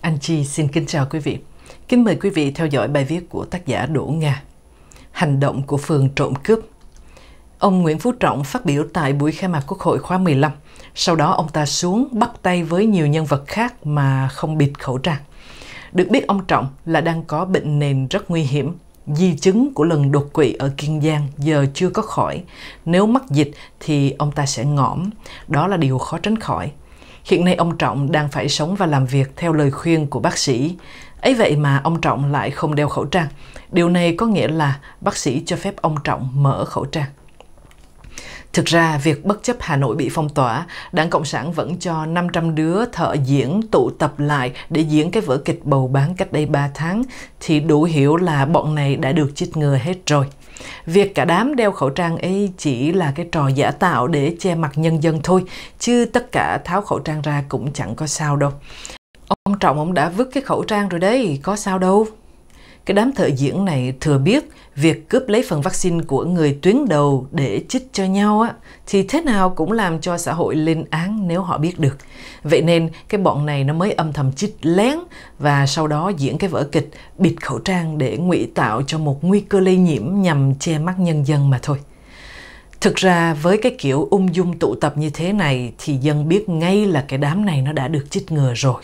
Anh Chi xin kính chào quý vị. Kính mời quý vị theo dõi bài viết của tác giả Đỗ Nga. Hành động của phường trộm cướp. Ông Nguyễn Phú Trọng phát biểu tại buổi khai mạc Quốc hội khóa 15. Sau đó ông ta xuống bắt tay với nhiều nhân vật khác mà không bịt khẩu trang. Được biết ông Trọng là đang có bệnh nền rất nguy hiểm. Di chứng của lần đột quỵ ở Kiên Giang giờ chưa có khỏi. Nếu mắc dịch thì ông ta sẽ ngõm. Đó là điều khó tránh khỏi. Hiện nay ông Trọng đang phải sống và làm việc theo lời khuyên của bác sĩ. Ấy vậy mà ông Trọng lại không đeo khẩu trang. Điều này có nghĩa là bác sĩ cho phép ông Trọng mở khẩu trang. Thực ra, việc bất chấp Hà Nội bị phong tỏa, Đảng Cộng sản vẫn cho 500 đứa thợ diễn tụ tập lại để diễn cái vở kịch bầu bán cách đây 3 tháng, thì đủ hiểu là bọn này đã được chích ngừa hết rồi. Việc cả đám đeo khẩu trang ấy chỉ là cái trò giả tạo để che mặt nhân dân thôi, chứ tất cả tháo khẩu trang ra cũng chẳng có sao đâu. Ông Trọng ông đã vứt cái khẩu trang rồi đấy, có sao đâu. Cái đám thợ diễn này thừa biết việc cướp lấy phần vaccine của người tuyến đầu để chích cho nhau á, thì thế nào cũng làm cho xã hội lên án nếu họ biết được. Vậy nên cái bọn này nó mới âm thầm chích lén và sau đó diễn cái vở kịch bịt khẩu trang để ngụy tạo cho một nguy cơ lây nhiễm nhằm che mắt nhân dân mà thôi. Thực ra với cái kiểu ung dung tụ tập như thế này thì dân biết ngay là cái đám này nó đã được chích ngừa rồi.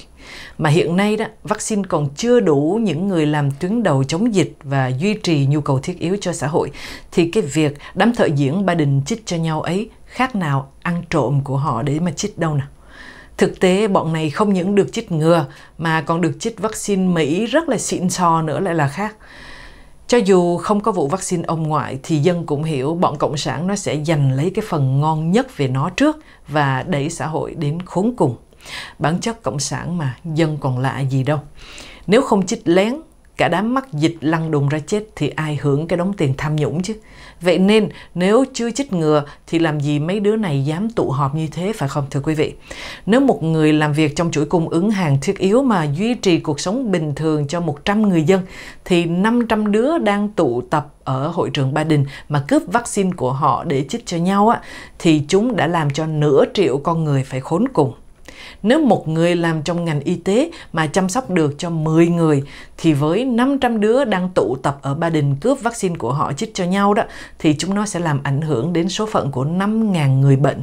Mà hiện nay đó, vaccine còn chưa đủ những người làm tuyến đầu chống dịch và duy trì nhu cầu thiết yếu cho xã hội. Thì cái việc đám thợ diễn ba đình chích cho nhau ấy khác nào ăn trộm của họ để mà chích đâu nào. Thực tế bọn này không những được chích ngừa mà còn được chích vaccine Mỹ rất là xịn sò nữa lại là khác. Cho dù không có vụ vaccine ông ngoại thì dân cũng hiểu bọn Cộng sản nó sẽ giành lấy cái phần ngon nhất về nó trước và đẩy xã hội đến khốn cùng. Bản chất Cộng sản mà dân còn lạ gì đâu. Nếu không chích lén cả đám mắc dịch lăn đùng ra chết thì ai hưởng cái đống tiền tham nhũng chứ. Vậy nên nếu chưa chích ngừa thì làm gì mấy đứa này dám tụ họp như thế phải không thưa quý vị? Nếu một người làm việc trong chuỗi cung ứng hàng thiết yếu mà duy trì cuộc sống bình thường cho 100 người dân thì 500 đứa đang tụ tập ở hội trường Ba Đình mà cướp vaccine của họ để chích cho nhau á, thì chúng đã làm cho nửa triệu con người phải khốn cùng. Nếu một người làm trong ngành y tế mà chăm sóc được cho 10 người thì với 500 đứa đang tụ tập ở Ba Đình cướp vaccine của họ chích cho nhau đó thì chúng nó sẽ làm ảnh hưởng đến số phận của 5.000 người bệnh.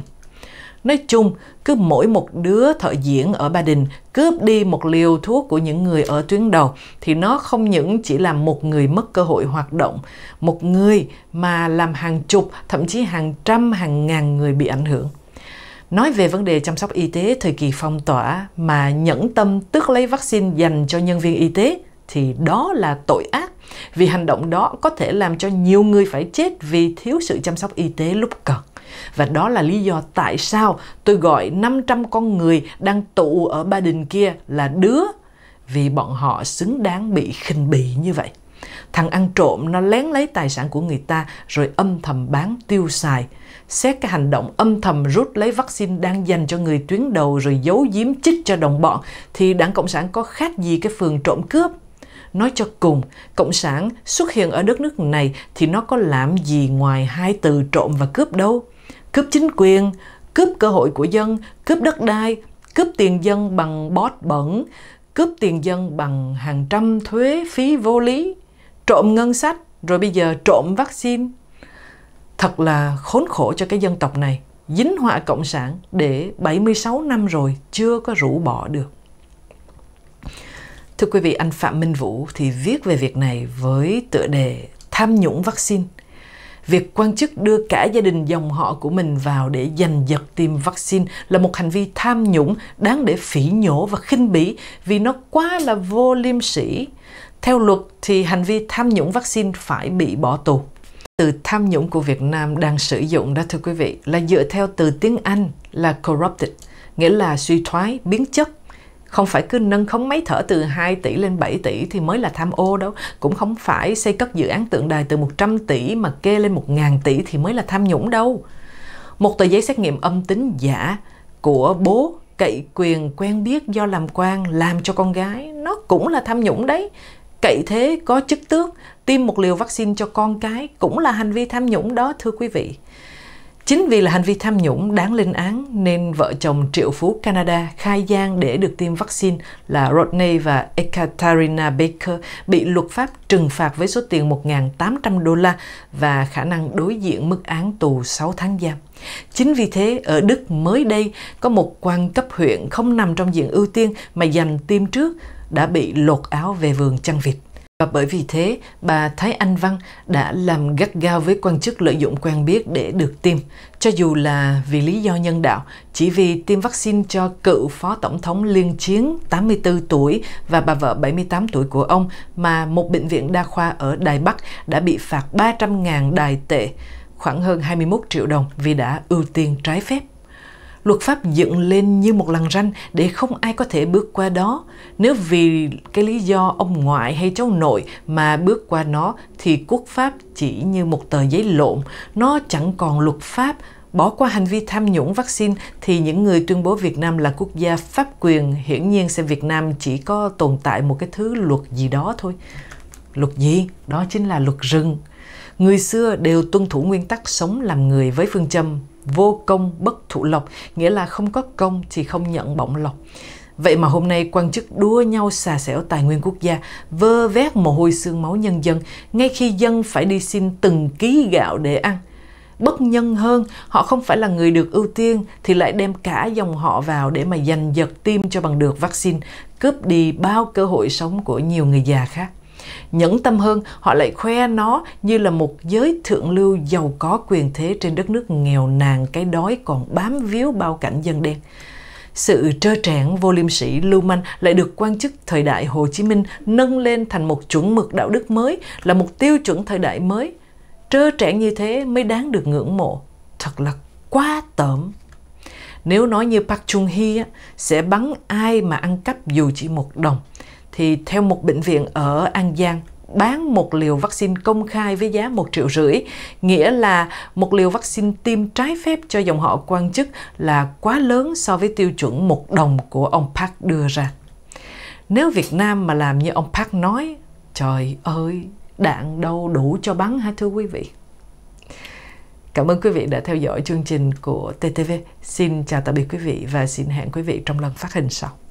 Nói chung, cứ mỗi một đứa thợ diễn ở Ba Đình cướp đi một liều thuốc của những người ở tuyến đầu thì nó không những chỉ làm một người mất cơ hội hoạt động, một người mà làm hàng chục, thậm chí hàng trăm, hàng ngàn người bị ảnh hưởng. Nói về vấn đề chăm sóc y tế thời kỳ phong tỏa mà nhẫn tâm tước lấy vaccine dành cho nhân viên y tế thì đó là tội ác vì hành động đó có thể làm cho nhiều người phải chết vì thiếu sự chăm sóc y tế lúc cần. Và đó là lý do tại sao tôi gọi 500 con người đang tụ ở Ba Đình kia là đứa vì bọn họ xứng đáng bị khinh bỉ như vậy thằng ăn trộm nó lén lấy tài sản của người ta rồi âm thầm bán tiêu xài xét cái hành động âm thầm rút lấy vaccine đang dành cho người tuyến đầu rồi giấu giếm chích cho đồng bọn thì đảng cộng sản có khác gì cái phường trộm cướp nói cho cùng cộng sản xuất hiện ở đất nước này thì nó có làm gì ngoài hai từ trộm và cướp đâu cướp chính quyền cướp cơ hội của dân cướp đất đai cướp tiền dân bằng bót bẩn cướp tiền dân bằng hàng trăm thuế phí vô lý trộm ngân sách rồi bây giờ trộm vaccine thật là khốn khổ cho cái dân tộc này dính họa cộng sản để 76 năm rồi chưa có rũ bỏ được Thưa quý vị, anh Phạm Minh Vũ thì viết về việc này với tựa đề Tham nhũng vaccine. Việc quan chức đưa cả gia đình dòng họ của mình vào để giành giật tiêm vaccine là một hành vi tham nhũng đáng để phỉ nhổ và khinh bỉ vì nó quá là vô liêm sỉ. Theo luật thì hành vi tham nhũng vaccine phải bị bỏ tù. Từ tham nhũng của Việt Nam đang sử dụng đó thưa quý vị là dựa theo từ tiếng Anh là corrupted, nghĩa là suy thoái, biến chất. Không phải cứ nâng khống máy thở từ 2 tỷ lên 7 tỷ thì mới là tham ô đâu. Cũng không phải xây cất dự án tượng đài từ 100 tỷ mà kê lên 1.000 tỷ thì mới là tham nhũng đâu. Một tờ giấy xét nghiệm âm tính giả của bố cậy quyền quen biết do làm quan làm cho con gái nó cũng là tham nhũng đấy cậy thế có chức tước tiêm một liều vaccine cho con cái cũng là hành vi tham nhũng đó thưa quý vị Chính vì là hành vi tham nhũng đáng lên án nên vợ chồng triệu phú Canada khai gian để được tiêm vaccine là Rodney và Ekaterina Baker bị luật pháp trừng phạt với số tiền 1.800 đô la và khả năng đối diện mức án tù 6 tháng giam. Chính vì thế, ở Đức mới đây có một quan cấp huyện không nằm trong diện ưu tiên mà dành tiêm trước đã bị lột áo về vườn chăn vịt. Và bởi vì thế, bà Thái Anh Văn đã làm gắt gao với quan chức lợi dụng quen biết để được tiêm, cho dù là vì lý do nhân đạo, chỉ vì tiêm vaccine cho cựu Phó Tổng thống Liên Chiến 84 tuổi và bà vợ 78 tuổi của ông mà một bệnh viện đa khoa ở Đài Bắc đã bị phạt 300.000 đài tệ, khoảng hơn 21 triệu đồng vì đã ưu tiên trái phép luật pháp dựng lên như một lằn ranh để không ai có thể bước qua đó nếu vì cái lý do ông ngoại hay cháu nội mà bước qua nó thì quốc pháp chỉ như một tờ giấy lộn nó chẳng còn luật pháp bỏ qua hành vi tham nhũng vaccine thì những người tuyên bố Việt Nam là quốc gia pháp quyền hiển nhiên xem Việt Nam chỉ có tồn tại một cái thứ luật gì đó thôi. Luật gì? Đó chính là luật rừng. Người xưa đều tuân thủ nguyên tắc sống làm người với phương châm vô công bất thụ lộc, nghĩa là không có công thì không nhận bổng lộc. Vậy mà hôm nay quan chức đua nhau xà xẻo tài nguyên quốc gia, vơ vét mồ hôi xương máu nhân dân, ngay khi dân phải đi xin từng ký gạo để ăn. Bất nhân hơn, họ không phải là người được ưu tiên thì lại đem cả dòng họ vào để mà giành giật tim cho bằng được vaccine, cướp đi bao cơ hội sống của nhiều người già khác. Nhẫn tâm hơn, họ lại khoe nó như là một giới thượng lưu giàu có quyền thế trên đất nước nghèo nàn cái đói còn bám víu bao cảnh dân đen. Sự trơ trẽn vô liêm sĩ lưu manh lại được quan chức thời đại Hồ Chí Minh nâng lên thành một chuẩn mực đạo đức mới, là một tiêu chuẩn thời đại mới. Trơ trẽn như thế mới đáng được ngưỡng mộ. Thật là quá tởm. Nếu nói như Park Chung Hee, sẽ bắn ai mà ăn cắp dù chỉ một đồng – thì theo một bệnh viện ở An Giang bán một liều vaccine công khai với giá 1 triệu rưỡi, nghĩa là một liều vaccine tiêm trái phép cho dòng họ quan chức là quá lớn so với tiêu chuẩn một đồng của ông Park đưa ra. Nếu Việt Nam mà làm như ông Park nói, trời ơi, đạn đâu đủ cho bắn hả thưa quý vị? Cảm ơn quý vị đã theo dõi chương trình của TTV. Xin chào tạm biệt quý vị và xin hẹn quý vị trong lần phát hình sau.